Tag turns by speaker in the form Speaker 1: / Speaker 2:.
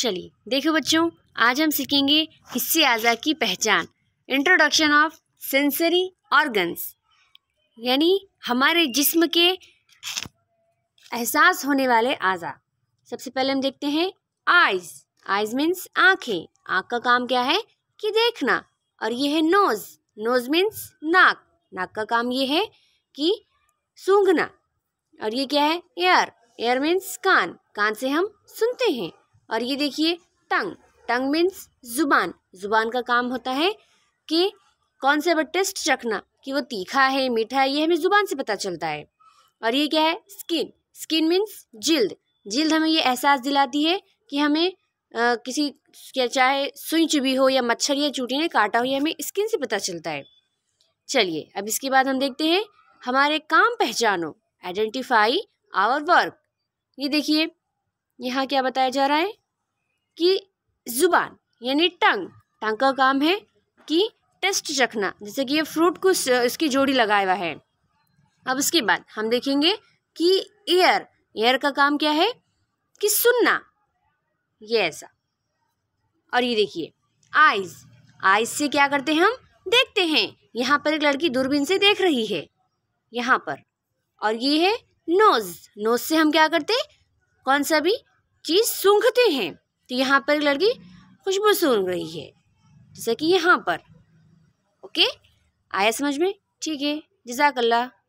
Speaker 1: चलिए देखो बच्चों आज हम सीखेंगे हिस्से आज़ा की पहचान इंट्रोडक्शन ऑफ सेंसरी ऑर्गन्स यानी हमारे जिस्म के एहसास होने वाले आज़ा सबसे पहले हम देखते हैं आइज आइज मीन्स आँखें आँख का काम क्या है कि देखना और ये है नोज़ नोज़ मीन्स नाक नाक का काम ये है कि सूंघना और ये क्या है एयर एयर मीन्स कान कान से हम सुनते हैं और ये देखिए टंग टंग मीन्स ज़ुबान ज़ुबान का काम होता है कि कौन सा वो टेस्ट रखना कि वो तीखा है मीठा है ये हमें ज़ुबान से पता चलता है और ये क्या है स्किन स्किन मीन्स जिल्द जिल्द हमें ये एहसास दिलाती है कि हमें आ, किसी क्या चाहे सुई चुभी हो या मच्छर या चूटी ने काटा हो ये हमें स्किन से पता चलता है चलिए अब इसके बाद हम देखते हैं हमारे काम पहचानो आइडेंटिफाई आवर वर्क ये देखिए यहाँ क्या बताया जा रहा है कि ज़ुबान यानी टंग टंग का काम है कि टेस्ट चखना जैसे कि ये फ्रूट को इसकी जोड़ी लगाया हुआ है अब उसके बाद हम देखेंगे कि एयर एयर का काम क्या है कि सुनना ये ऐसा और ये देखिए आइज आइज से क्या करते हैं हम देखते हैं यहाँ पर एक लड़की दूरबीन से देख रही है यहाँ पर और ये है नोज नोज से हम क्या करते कौन सा भी चीज़ सूंघते हैं तो यहाँ पर लड़की खुशबू सूंघ रही है जैसे कि यहाँ पर ओके आया समझ में ठीक है जजाकल्ला